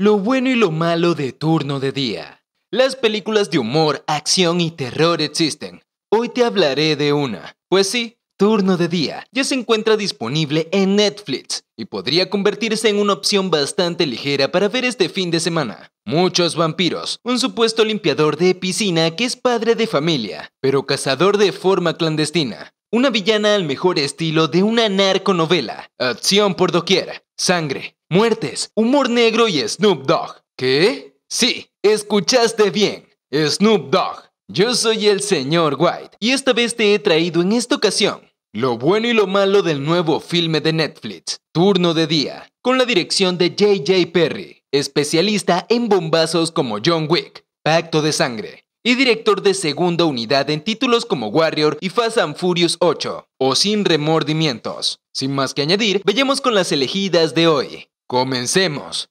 Lo bueno y lo malo de turno de día. Las películas de humor, acción y terror existen. Hoy te hablaré de una. Pues sí, turno de día ya se encuentra disponible en Netflix y podría convertirse en una opción bastante ligera para ver este fin de semana. Muchos vampiros, un supuesto limpiador de piscina que es padre de familia, pero cazador de forma clandestina. Una villana al mejor estilo de una narconovela. Acción por doquier. Sangre, muertes, humor negro y Snoop Dogg. ¿Qué? Sí, escuchaste bien. Snoop Dogg. Yo soy el señor White y esta vez te he traído en esta ocasión lo bueno y lo malo del nuevo filme de Netflix, Turno de Día, con la dirección de J.J. Perry, especialista en bombazos como John Wick, Pacto de Sangre, y director de segunda unidad en títulos como Warrior y Fast and Furious 8, o Sin Remordimientos. Sin más que añadir, veamos con las elegidas de hoy. Comencemos.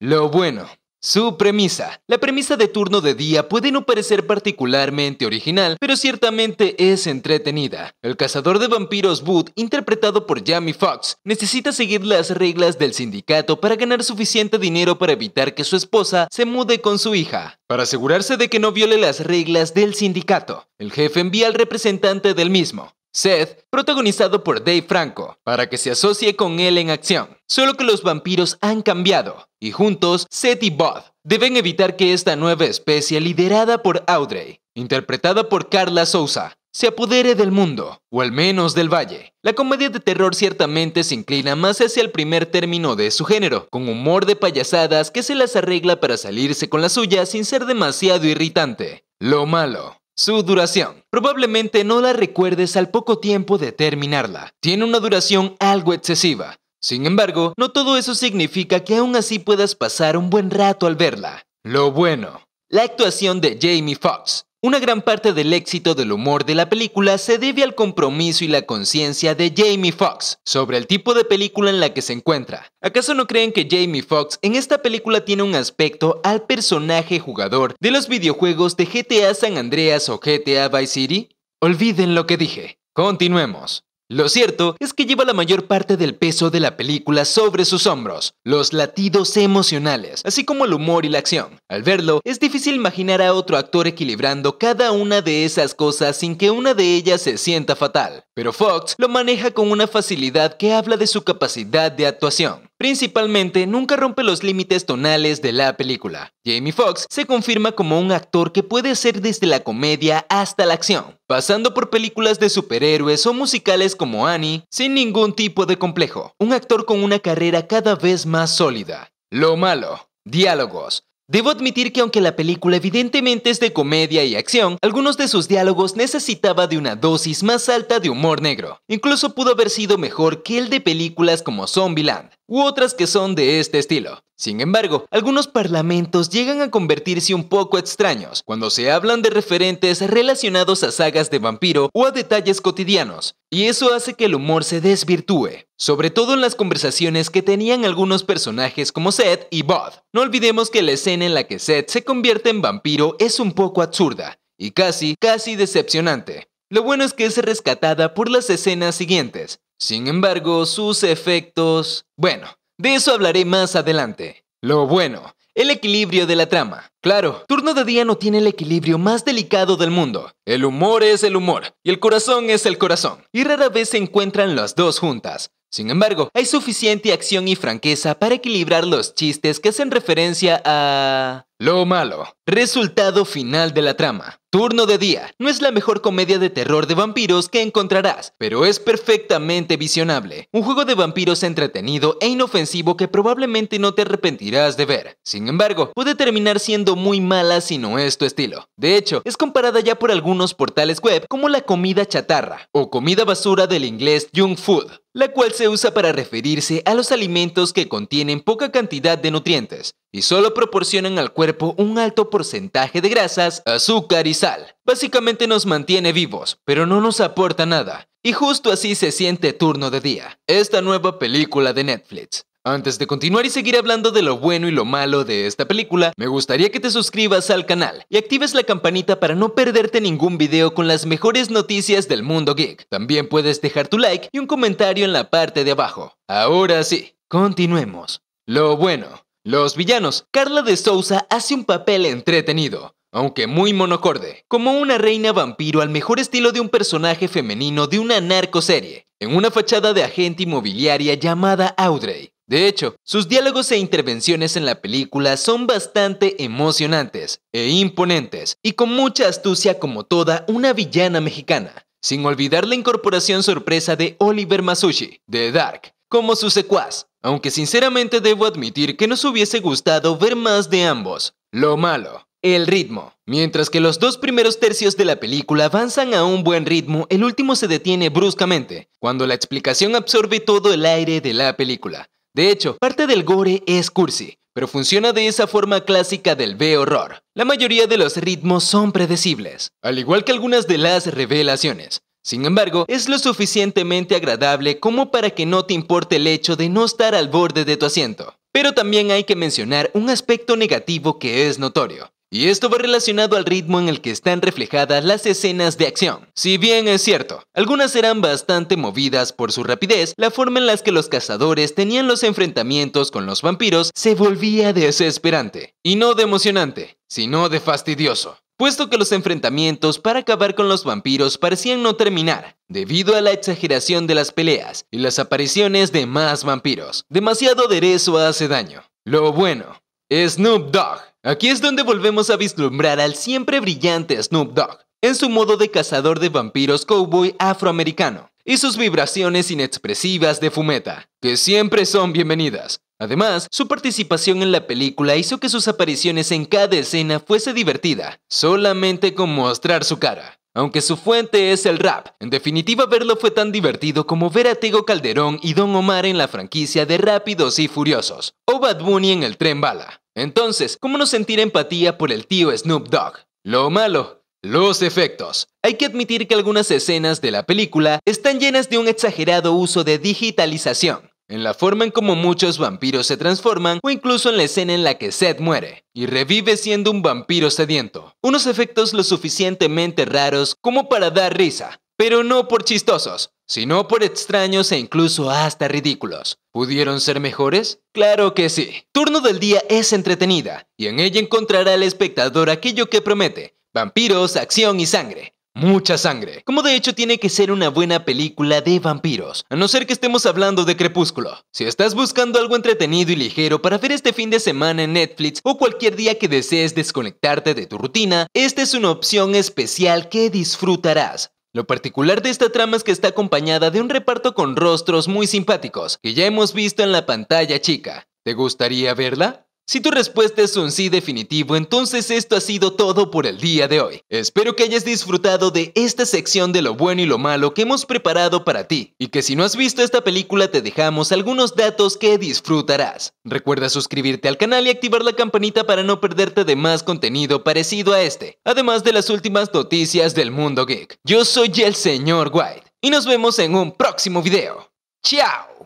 Lo bueno. Su premisa. La premisa de turno de día puede no parecer particularmente original, pero ciertamente es entretenida. El cazador de vampiros Boot, interpretado por Jamie Foxx, necesita seguir las reglas del sindicato para ganar suficiente dinero para evitar que su esposa se mude con su hija. Para asegurarse de que no viole las reglas del sindicato, el jefe envía al representante del mismo, Seth, protagonizado por Dave Franco, para que se asocie con él en acción. Solo que los vampiros han cambiado, y juntos, Seth y Bob deben evitar que esta nueva especie liderada por Audrey, interpretada por Carla Souza, se apodere del mundo, o al menos del valle. La comedia de terror ciertamente se inclina más hacia el primer término de su género, con humor de payasadas que se las arregla para salirse con la suya sin ser demasiado irritante. Lo malo su duración. Probablemente no la recuerdes al poco tiempo de terminarla. Tiene una duración algo excesiva. Sin embargo, no todo eso significa que aún así puedas pasar un buen rato al verla. Lo bueno. La actuación de Jamie Foxx. Una gran parte del éxito del humor de la película se debe al compromiso y la conciencia de Jamie Foxx sobre el tipo de película en la que se encuentra. ¿Acaso no creen que Jamie Foxx en esta película tiene un aspecto al personaje jugador de los videojuegos de GTA San Andreas o GTA Vice City? Olviden lo que dije. Continuemos. Lo cierto es que lleva la mayor parte del peso de la película sobre sus hombros, los latidos emocionales, así como el humor y la acción. Al verlo, es difícil imaginar a otro actor equilibrando cada una de esas cosas sin que una de ellas se sienta fatal, pero Fox lo maneja con una facilidad que habla de su capacidad de actuación. Principalmente, nunca rompe los límites tonales de la película. Jamie Foxx se confirma como un actor que puede ser desde la comedia hasta la acción, pasando por películas de superhéroes o musicales como Annie, sin ningún tipo de complejo. Un actor con una carrera cada vez más sólida. Lo malo, diálogos. Debo admitir que aunque la película evidentemente es de comedia y acción, algunos de sus diálogos necesitaba de una dosis más alta de humor negro. Incluso pudo haber sido mejor que el de películas como Zombieland u otras que son de este estilo. Sin embargo, algunos parlamentos llegan a convertirse un poco extraños cuando se hablan de referentes relacionados a sagas de vampiro o a detalles cotidianos, y eso hace que el humor se desvirtúe, sobre todo en las conversaciones que tenían algunos personajes como Seth y Bob. No olvidemos que la escena en la que Seth se convierte en vampiro es un poco absurda y casi, casi decepcionante. Lo bueno es que es rescatada por las escenas siguientes, sin embargo, sus efectos... Bueno, de eso hablaré más adelante. Lo bueno, el equilibrio de la trama. Claro, Turno de Día no tiene el equilibrio más delicado del mundo. El humor es el humor y el corazón es el corazón. Y rara vez se encuentran las dos juntas. Sin embargo, hay suficiente acción y franqueza para equilibrar los chistes que hacen referencia a... Lo malo. Resultado final de la trama. Turno de Día no es la mejor comedia de terror de vampiros que encontrarás, pero es perfectamente visionable. Un juego de vampiros entretenido e inofensivo que probablemente no te arrepentirás de ver. Sin embargo, puede terminar siendo muy mala si no es tu estilo. De hecho, es comparada ya por algunos portales web como la comida chatarra o comida basura del inglés junk food la cual se usa para referirse a los alimentos que contienen poca cantidad de nutrientes, y solo proporcionan al cuerpo un alto porcentaje de grasas, azúcar y sal. Básicamente nos mantiene vivos, pero no nos aporta nada. Y justo así se siente turno de día, esta nueva película de Netflix. Antes de continuar y seguir hablando de lo bueno y lo malo de esta película, me gustaría que te suscribas al canal y actives la campanita para no perderte ningún video con las mejores noticias del mundo geek. También puedes dejar tu like y un comentario en la parte de abajo. Ahora sí, continuemos. Lo bueno. Los villanos. Carla de Souza hace un papel entretenido, aunque muy monocorde, como una reina vampiro al mejor estilo de un personaje femenino de una narcoserie, en una fachada de agente inmobiliaria llamada Audrey. De hecho, sus diálogos e intervenciones en la película son bastante emocionantes e imponentes, y con mucha astucia como toda una villana mexicana, sin olvidar la incorporación sorpresa de Oliver Masucci, de Dark, como su secuaz, aunque sinceramente debo admitir que nos hubiese gustado ver más de ambos. Lo malo, el ritmo. Mientras que los dos primeros tercios de la película avanzan a un buen ritmo, el último se detiene bruscamente, cuando la explicación absorbe todo el aire de la película. De hecho, parte del gore es cursi, pero funciona de esa forma clásica del B-horror. La mayoría de los ritmos son predecibles, al igual que algunas de las revelaciones. Sin embargo, es lo suficientemente agradable como para que no te importe el hecho de no estar al borde de tu asiento. Pero también hay que mencionar un aspecto negativo que es notorio. Y esto va relacionado al ritmo en el que están reflejadas las escenas de acción. Si bien es cierto, algunas eran bastante movidas por su rapidez, la forma en la que los cazadores tenían los enfrentamientos con los vampiros se volvía desesperante. Y no de emocionante, sino de fastidioso puesto que los enfrentamientos para acabar con los vampiros parecían no terminar, debido a la exageración de las peleas y las apariciones de más vampiros. Demasiado aderezo hace daño. Lo bueno, Snoop Dogg. Aquí es donde volvemos a vislumbrar al siempre brillante Snoop Dogg, en su modo de cazador de vampiros cowboy afroamericano, y sus vibraciones inexpresivas de fumeta, que siempre son bienvenidas. Además, su participación en la película hizo que sus apariciones en cada escena fuese divertida, solamente con mostrar su cara. Aunque su fuente es el rap, en definitiva verlo fue tan divertido como ver a Tego Calderón y Don Omar en la franquicia de Rápidos y Furiosos, o Bad Bunny en el tren bala. Entonces, ¿cómo no sentir empatía por el tío Snoop Dogg? Lo malo, los efectos. Hay que admitir que algunas escenas de la película están llenas de un exagerado uso de digitalización en la forma en como muchos vampiros se transforman o incluso en la escena en la que Seth muere y revive siendo un vampiro sediento. Unos efectos lo suficientemente raros como para dar risa, pero no por chistosos, sino por extraños e incluso hasta ridículos. ¿Pudieron ser mejores? Claro que sí. Turno del Día es entretenida y en ella encontrará al espectador aquello que promete, vampiros, acción y sangre mucha sangre, como de hecho tiene que ser una buena película de vampiros, a no ser que estemos hablando de Crepúsculo. Si estás buscando algo entretenido y ligero para ver este fin de semana en Netflix o cualquier día que desees desconectarte de tu rutina, esta es una opción especial que disfrutarás. Lo particular de esta trama es que está acompañada de un reparto con rostros muy simpáticos, que ya hemos visto en la pantalla chica. ¿Te gustaría verla? Si tu respuesta es un sí definitivo, entonces esto ha sido todo por el día de hoy. Espero que hayas disfrutado de esta sección de lo bueno y lo malo que hemos preparado para ti, y que si no has visto esta película te dejamos algunos datos que disfrutarás. Recuerda suscribirte al canal y activar la campanita para no perderte de más contenido parecido a este, además de las últimas noticias del mundo geek. Yo soy el señor White, y nos vemos en un próximo video. ¡Chao!